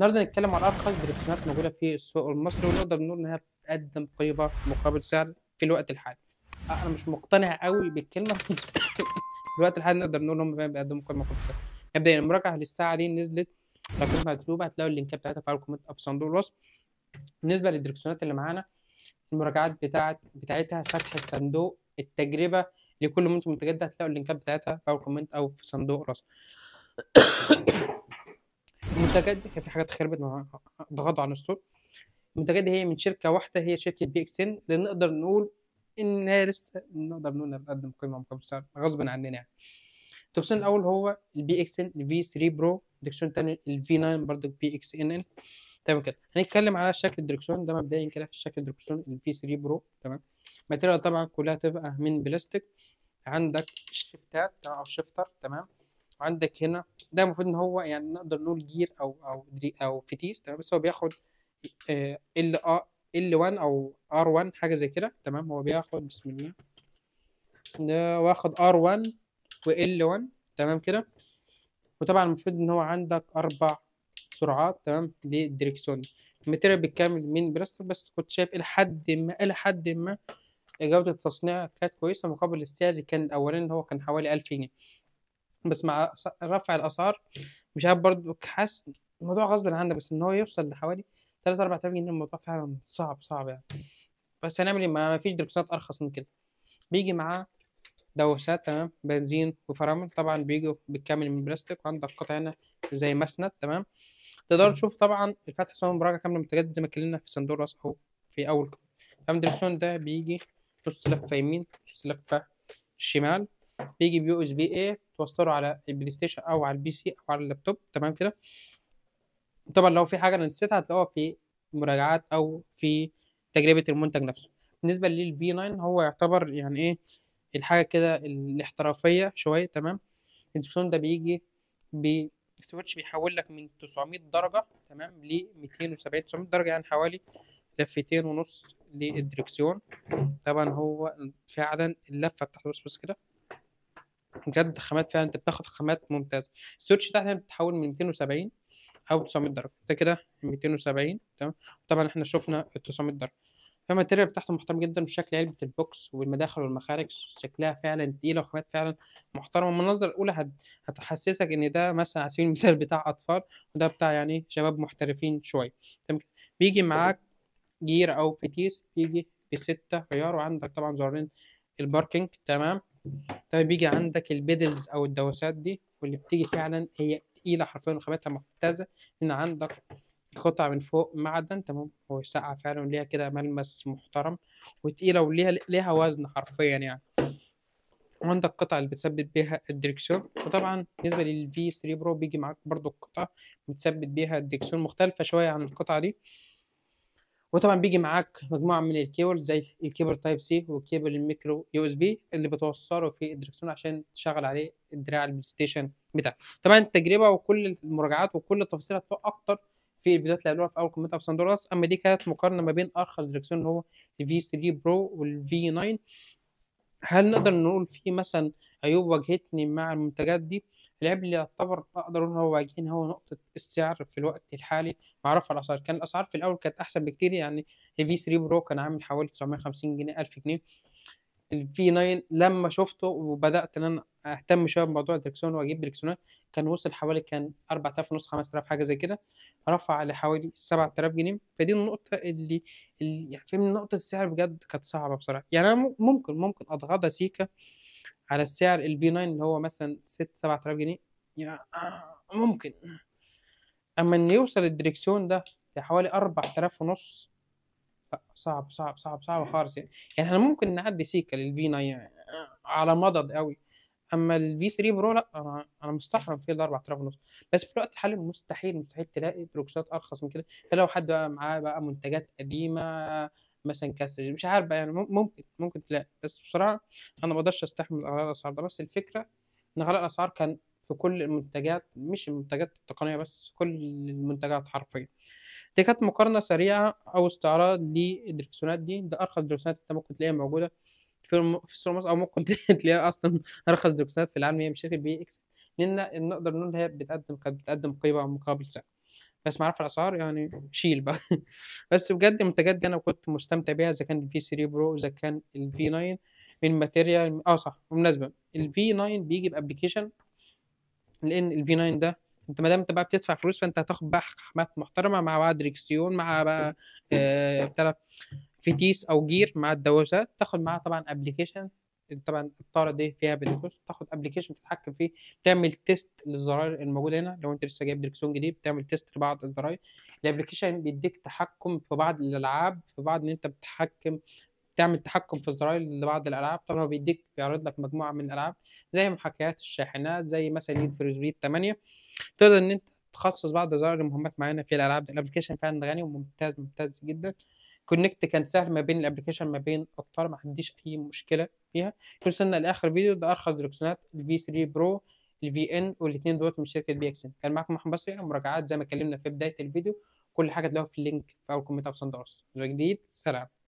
النهارده هنتكلم على ارخص دريبسونات موجوده في السوق المصري ونقدر نقول انها بتقدم قيمه مقابل سعر في الوقت الحالي انا مش مقتنع قوي بالكلمه بس في الوقت الحالي نقدر نقول انهم بيقدموا قيمه مقابل سعر مبدئيا المراجعه للساعه دي نزلت لو كنت مكتوب هتلاقوا اللينكات بتاعتها في الكومنت في صندوق الوصف بالنسبه للدريبسونات اللي معانا المراجعات بتاعت بتاعتها فتح الصندوق التجربه لكل منتج متجدد هتلاقوا اللينكات بتاعتها في الكومنت او في صندوق الوصف المنتجات دي في حاجات خربت بغض عن الصوت المنتجات دي هي من شركه واحده هي شركه بي اكس ان نقدر نقول ان هي لسه نقدر نقول نقدم قيمه مقابل سعر غصب عننا يعني التوكسين الاول هو البي اكس ان في 3 برو الدكسيون الثاني الفي 9 برضك بي اكس ان ان تمام كده هنتكلم على شكل الدركسون ده مبدئيا كده شكل الدركسون الفي 3 برو تمام الماتيريال طبعا كلها تبقى من بلاستيك عندك الشفتات او شفتر تمام وعندك هنا ده المفروض ان هو يعني نقدر نقول جير او او او فتيس تمام بس هو بياخد آه، ال آه، ال 1 او ار 1 حاجه زي كده تمام هو بياخد بسم الله ده واخد ار 1 وال 1 تمام كده وطبعا المفروض ان هو عندك اربع سرعات تمام للدريكسون الماتيريال بالكامل من بلاستر بس كنت شايف الى حد ما الى حد ما جودة التصنيع كانت كويسة مقابل السعر كان الأولاني اللي هو كان حوالي 1000 جنيه بس مع رفع الاسعار مش عارف برضه حاسس الموضوع غصب عنك بس ان هو يوصل لحوالي 3 4000 جنيه الموضوع فعلا صعب صعب يعني بس هنعمل ايه ما فيش دركسات ارخص من كده بيجي معاه دوسات تمام بنزين وفرامل طبعا بيجوا بالكامل من بلاستيك وعندك قطع يعني هنا زي مسند تمام تقدر تشوف طبعا الفتح سواء مراجعه كامله متجدد زي ما اتكلمنا في صندوق راس اهو في اول فاهم دركسون ده بيجي نص لفه يمين نص لفه شمال بيجي بيو اس بي ايه توصله على البلاي ستيشن او على البي سي او على اللابتوب تمام كده طبعا لو في حاجه انا نسيتها هتلاقوها في مراجعات او في تجربه المنتج نفسه بالنسبه للفي 9 هو يعتبر يعني ايه الحاجه كده الاحترافيه شويه تمام الدكسون ده بيجي بسويتش بيحول لك من 900 درجه تمام ل 270 900 درجه يعني حوالي لفتين ونص للدركسيون طبعا هو فعلا اللفه بتاعته بس كده بجد خامات فعلا انت بتاخد خامات ممتازه السويتش بتاعتها بتتحول من 270 او 900 درجه ده كده 270 تمام طبعا احنا شفنا ال 900 درجه فالماتيريال بتاعته محترم جدا وشكل علبه البوكس والمداخل والمخارج شكلها فعلا تقيله وخامات فعلا محترمه من النظره الاولى هتحسسك ان ده مثلا على سبيل المثال بتاع اطفال وده بتاع يعني شباب محترفين شويه تمام بيجي معاك جير او فتيس بيجي بستة غيار وعندك طبعا زرارين الباركينج تمام طيب بيجي عندك البيدلز او الدوسات دي واللي بتيجي فعلا هي تقيله حرفيا وخامتها ممتازه ان عندك قطع من فوق معدن تمام هو ساقعه فعلا وليها كده ملمس محترم وتقيله وليها ليها وزن حرفيا يعني وعندك قطع اللي بتثبت بيها الدركسون وطبعا بالنسبه للفي 3 برو بيجي معاك برضو قطعه بتثبت بيها الدركسون مختلفه شويه عن القطعه دي وطبعا بيجي معاك مجموعه من الكيبل زي الكيبل تايب سي والكيبل الميكرو يو اس بي اللي بتوصله في الدركسون عشان تشغل عليه دراع البلاي ستيشن بتاعك طبعا التجربه وكل المراجعات وكل التفاصيل هتبقى اكتر في الفيديوهات اللي قبلها في اول كومنت ابس اندورس اما دي كانت مقارنه ما بين ارخص دركسون اللي هو الفي 3 برو والفي 9 هل نقدر نقول في مثلا عيوب واجهتني مع المنتجات دي العيب اللي يعتبر اقدر ان هو واجهني هو نقطه السعر في الوقت الحالي مع رفع الاسعار كان الاسعار في الاول كانت احسن بكتير يعني الفي 3 برو كان عامل حوالي 950 جنيه 1000 جنيه الفي 9 لما شفته وبدات ان انا اهتم شويه بموضوع الدركسون واجيب دركسونات كان وصل حوالي كان 4000 ونص 5000 حاجه زي كده رفع لحوالي 7000 جنيه فدي النقطه اللي, اللي يعني فاهم نقطه السعر بجد كانت صعبه بصراحه يعني انا ممكن ممكن أضغطها سيكا على السعر البي 9 اللي هو مثلا 6 7000 جنيه يعني ممكن اما ان يوصل الدريكسيون ده لحوالي 4000 ونص صعب صعب صعب صعب خالص يعني يعني احنا ممكن نعدي سيكا للفي 9 يعني على مضض قوي اما الفي 3 برو لا انا انا مستحرم فيه ال 4000 ونص بس في الوقت الحالي مستحيل مستحيل تلاقي بروكسات ارخص من كده فلو حد بقى معاه بقى منتجات قديمه مثلا كسر مش عارف يعني ممكن ممكن تلاقي بس بصراحه انا ما بقدرش استحمل غلاء الاسعار ده بس الفكره ان غلاء الاسعار كان في كل المنتجات مش المنتجات التقنيه بس كل المنتجات حرفيا دي كانت مقارنه سريعه او استعراض للدركسونات دي ده ارخص دركسونات انت ممكن تلاقيها موجوده في في السوق المصري او ممكن تلاقيها اصلا ارخص دركسونات في العالم هي مش مشاكل بي اكس لان نقدر نقول هي بتقدم كانت بتقدم قيمه مقابل سعر بس اعرف الاسعار يعني شيل بقى بس بجد المنتجات دي انا كنت مستمتع بيها اذا كان الفي 3 برو اذا كان الفي 9 من ماتيريال اه صح بالمناسبه الفي 9 بيجي بابلكيشن لان الفي 9 ده انت ما دام انت بقى بتدفع فلوس فانت هتاخد بقى حمات محترمه مع بقى دريكسيون مع بقى آه بتاع فتيس او جير مع الدواسات تاخد معاها طبعا ابلكيشن طبعا الطاره دي فيها بلوتوث تاخد ابلكيشن تتحكم فيه تعمل تيست للزراير الموجوده هنا لو انت لسه جايب دركسون جديد بتعمل تيست لبعض الزراير الابلكيشن بيديك تحكم في بعض الالعاب في بعض ان انت بتحكم تعمل تحكم في الزراير لبعض الالعاب طبعا هو بيديك بيعرض لك مجموعه من الالعاب زي محاكيات الشاحنات زي مثلا نيد فور سبيد 8 تقدر ان انت تخصص بعض زراير مهمات معينه في الالعاب الابلكيشن فعلا غني وممتاز ممتاز جدا كونكت كان سهل ما بين الابلكيشن ما بين اكتر ما عنديش اي مشكله فيها نستنى لاخر فيديو ده ارخص دركسونات الفي 3 برو الفي ان والاثنين دوت من شركه بي اكس ان كان معاكم محمد بصري مراجعات زي ما اتكلمنا في بدايه الفيديو كل حاجه تلاقوها في اللينك في اول كومنت او صندوق زي جديد سلام